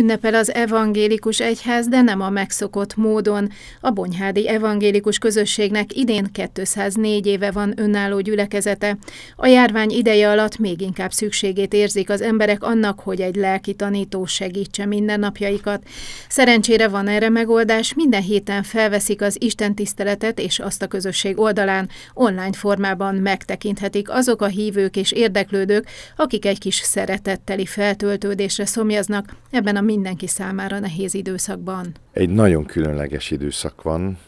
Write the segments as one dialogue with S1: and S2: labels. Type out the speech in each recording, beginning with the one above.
S1: ünnepel az evangélikus egyház, de nem a megszokott módon. A Bonyhádi Evangélikus Közösségnek idén 204 éve van önálló gyülekezete. A járvány ideje alatt még inkább szükségét érzik az emberek annak, hogy egy lelki tanító segítse mindennapjaikat. Szerencsére van erre megoldás, minden héten felveszik az Isten tiszteletet és azt a közösség oldalán online formában megtekinthetik azok a hívők és érdeklődők, akik egy kis szeretetteli feltöltődésre szomjaznak ebben a mindenki számára nehéz időszakban?
S2: Egy nagyon különleges időszak van,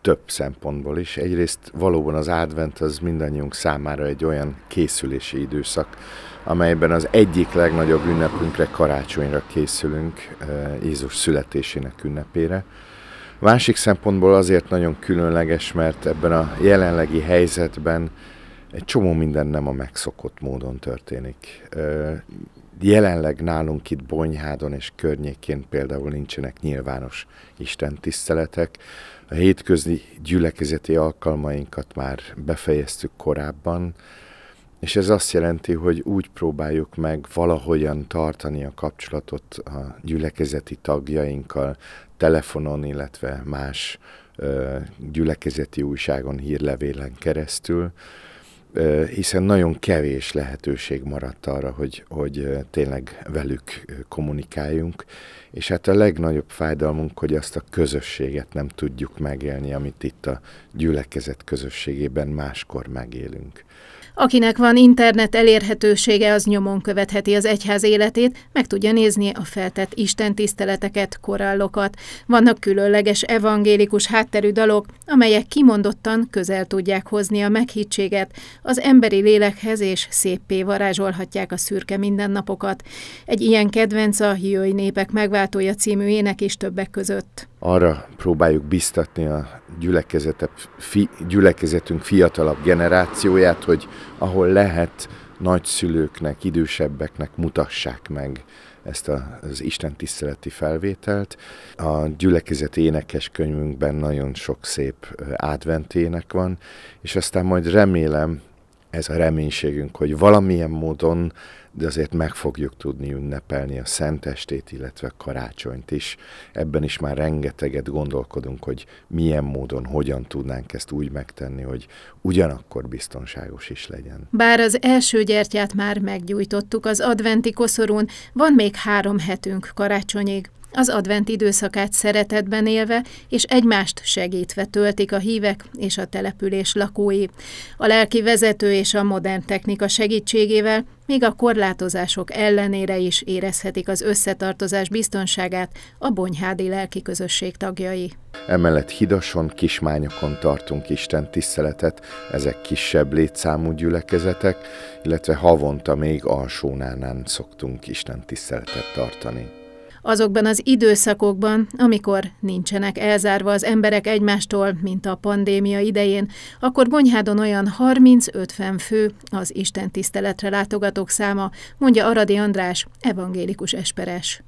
S2: több szempontból is. Egyrészt valóban az advent az mindannyiunk számára egy olyan készülési időszak, amelyben az egyik legnagyobb ünnepünkre, karácsonyra készülünk, eh, Jézus születésének ünnepére. Másik szempontból azért nagyon különleges, mert ebben a jelenlegi helyzetben egy csomó minden nem a megszokott módon történik. Eh, jelenleg nálunk itt Bonyhádon és környékén például nincsenek nyilvános istentiszteletek. A hétközi gyülekezeti alkalmainkat már befejeztük korábban, és ez azt jelenti, hogy úgy próbáljuk meg valahogyan tartani a kapcsolatot a gyülekezeti tagjainkkal, telefonon, illetve más ö, gyülekezeti újságon, hírlevélen keresztül, hiszen nagyon kevés lehetőség maradt arra, hogy, hogy tényleg velük kommunikáljunk, és hát a legnagyobb fájdalmunk, hogy azt a közösséget nem tudjuk megélni, amit itt a gyülekezet közösségében máskor megélünk.
S1: Akinek van internet elérhetősége, az nyomon követheti az egyház életét, meg tudja nézni a feltett istentiszteleteket, korallokat. Vannak különleges evangélikus hátterű dalok, amelyek kimondottan közel tudják hozni a meghittséget, az emberi lélekhez és széppé varázsolhatják a szürke mindennapokat. Egy ilyen kedvenc a Jöjj népek megváltója című ének is többek között.
S2: Arra próbáljuk biztatni a fi, gyülekezetünk fiatalabb generációját, hogy ahol lehet, nagyszülőknek, idősebbeknek mutassák meg ezt az Isten tiszteleti felvételt. A gyülekezeti könyvünkben nagyon sok szép adventének van, és aztán majd remélem ez a reménységünk, hogy valamilyen módon, de azért meg fogjuk tudni ünnepelni a Szentestét, illetve a karácsonyt is. Ebben is már rengeteget gondolkodunk, hogy milyen módon, hogyan tudnánk ezt úgy megtenni, hogy ugyanakkor biztonságos is legyen. Bár az
S1: első gyertyát már meggyújtottuk az adventi koszorún, van még három hetünk karácsonyig az advent időszakát szeretetben élve és egymást segítve töltik a hívek és a település lakói. A lelki vezető és a modern technika segítségével még a korlátozások ellenére is érezhetik az összetartozás biztonságát a bonyhádi lelki közösség tagjai.
S2: Emellett hidason, kismányokon tartunk Isten tiszteletet, ezek kisebb létszámú gyülekezetek, illetve havonta még alsónánán szoktunk Isten tiszteletet tartani
S1: azokban az időszakokban, amikor nincsenek elzárva az emberek egymástól, mint a pandémia idején, akkor Bonyhádon olyan 30-50 fő az Isten tiszteletre látogatók száma, mondja Aradi András, evangélikus esperes.